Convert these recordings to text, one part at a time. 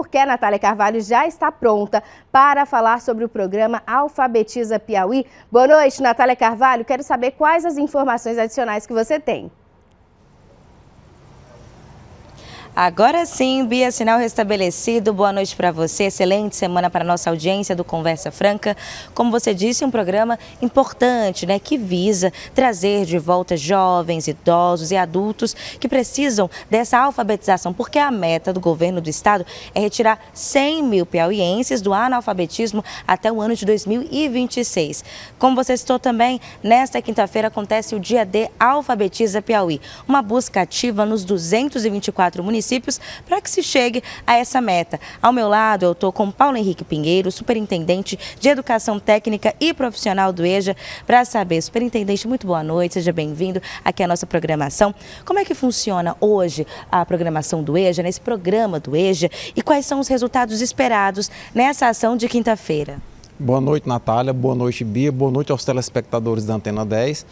porque a Natália Carvalho já está pronta para falar sobre o programa Alfabetiza Piauí. Boa noite, Natália Carvalho. Quero saber quais as informações adicionais que você tem. Agora sim, Bia, sinal restabelecido. Boa noite para você. Excelente semana para nossa audiência do Conversa Franca. Como você disse, um programa importante, né, que visa trazer de volta jovens, idosos e adultos que precisam dessa alfabetização, porque a meta do governo do estado é retirar 100 mil piauienses do analfabetismo até o ano de 2026. Como você citou também, nesta quinta-feira acontece o Dia D Alfabetiza Piauí, uma busca ativa nos 224 municípios municípios para que se chegue a essa meta. Ao meu lado, eu estou com Paulo Henrique Pinheiro, superintendente de Educação Técnica e Profissional do EJA, para saber. Superintendente, muito boa noite, seja bem-vindo aqui à nossa programação. Como é que funciona hoje a programação do EJA, nesse programa do EJA, e quais são os resultados esperados nessa ação de quinta-feira? Boa noite, Natália. Boa noite, Bia. Boa noite aos telespectadores da Antena 10.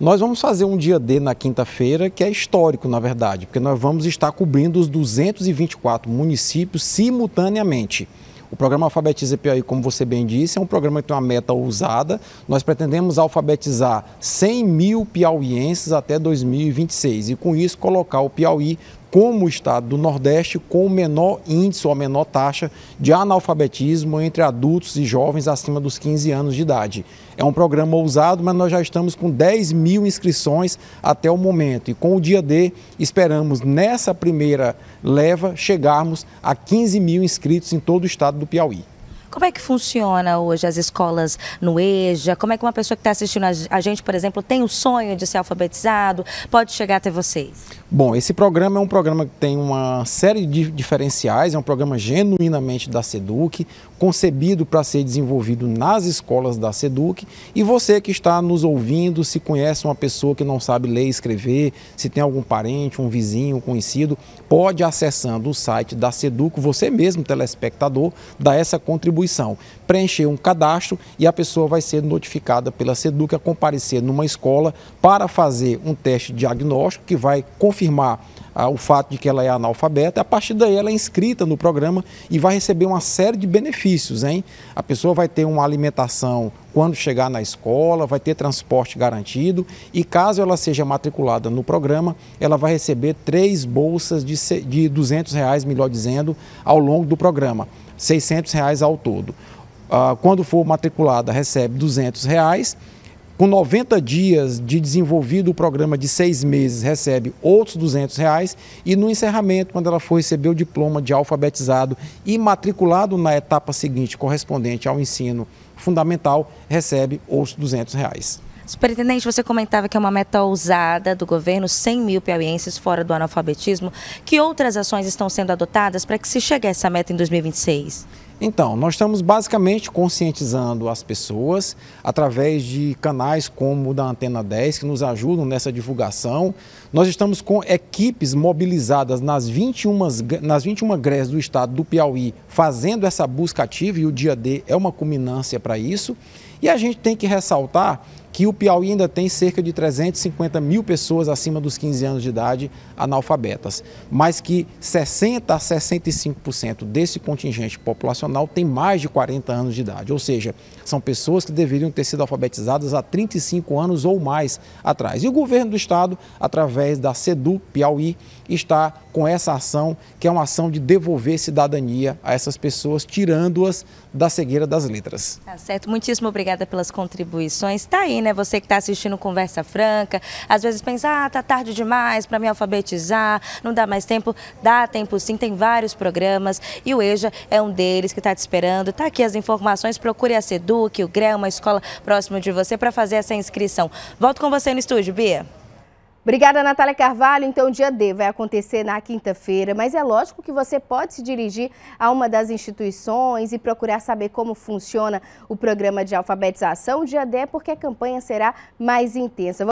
Nós vamos fazer um dia D na quinta-feira, que é histórico, na verdade, porque nós vamos estar cobrindo os 224 municípios simultaneamente. O programa Alfabetiza Piauí, como você bem disse, é um programa que tem uma meta ousada. Nós pretendemos alfabetizar 100 mil piauienses até 2026 e, com isso, colocar o Piauí como o estado do Nordeste com o menor índice ou a menor taxa de analfabetismo entre adultos e jovens acima dos 15 anos de idade. É um programa ousado, mas nós já estamos com 10 mil inscrições até o momento. E com o dia D, esperamos nessa primeira leva chegarmos a 15 mil inscritos em todo o estado do Piauí. Como é que funciona hoje as escolas no EJA? Como é que uma pessoa que está assistindo a gente, por exemplo, tem o sonho de ser alfabetizado, pode chegar até vocês? Bom, esse programa é um programa que tem uma série de diferenciais, é um programa genuinamente da SEDUC, concebido para ser desenvolvido nas escolas da SEDUC. E você que está nos ouvindo, se conhece uma pessoa que não sabe ler e escrever, se tem algum parente, um vizinho, um conhecido, pode acessando o site da SEDUC, você mesmo, telespectador, dar essa contribuição contribuição, preencher um cadastro e a pessoa vai ser notificada pela SEDUC a comparecer numa escola para fazer um teste diagnóstico que vai confirmar ah, o fato de que ela é analfabeta. A partir daí, ela é inscrita no programa e vai receber uma série de benefícios, hein? A pessoa vai ter uma alimentação quando chegar na escola, vai ter transporte garantido e caso ela seja matriculada no programa, ela vai receber três bolsas de, de 200 reais, melhor dizendo, ao longo do programa. 600 reais ao todo. Ah, quando for matriculada, recebe 200 reais. Com 90 dias de desenvolvido o programa de seis meses, recebe outros 200 reais. E no encerramento, quando ela for receber o diploma de alfabetizado e matriculado na etapa seguinte, correspondente ao ensino fundamental, recebe outros 200 reais. Superintendente, você comentava que é uma meta ousada do governo, 100 mil piauienses fora do analfabetismo. Que outras ações estão sendo adotadas para que se chegue a essa meta em 2026? Então, nós estamos basicamente conscientizando as pessoas através de canais como o da Antena 10, que nos ajudam nessa divulgação. Nós estamos com equipes mobilizadas nas 21, nas 21 greves do estado do Piauí, fazendo essa busca ativa, e o dia D é uma culminância para isso. E a gente tem que ressaltar que o Piauí ainda tem cerca de 350 mil pessoas acima dos 15 anos de idade analfabetas, mas que 60 a 65% desse contingente populacional tem mais de 40 anos de idade, ou seja, são pessoas que deveriam ter sido alfabetizadas há 35 anos ou mais atrás. E o governo do estado, através da SEDU Piauí, está com essa ação, que é uma ação de devolver cidadania a essas pessoas, tirando-as da cegueira das letras. Tá certo, muitíssimo obrigada pelas contribuições. Está aí né? Você que está assistindo Conversa Franca, às vezes pensa, ah, tá tarde demais para me alfabetizar, não dá mais tempo. Dá tempo sim, tem vários programas e o EJA é um deles que está te esperando. Tá aqui as informações, procure a Seduc, o GRE, uma escola próxima de você para fazer essa inscrição. Volto com você no estúdio, Bia. Obrigada, Natália Carvalho. Então, o dia D vai acontecer na quinta-feira, mas é lógico que você pode se dirigir a uma das instituições e procurar saber como funciona o programa de alfabetização. O dia D é porque a campanha será mais intensa.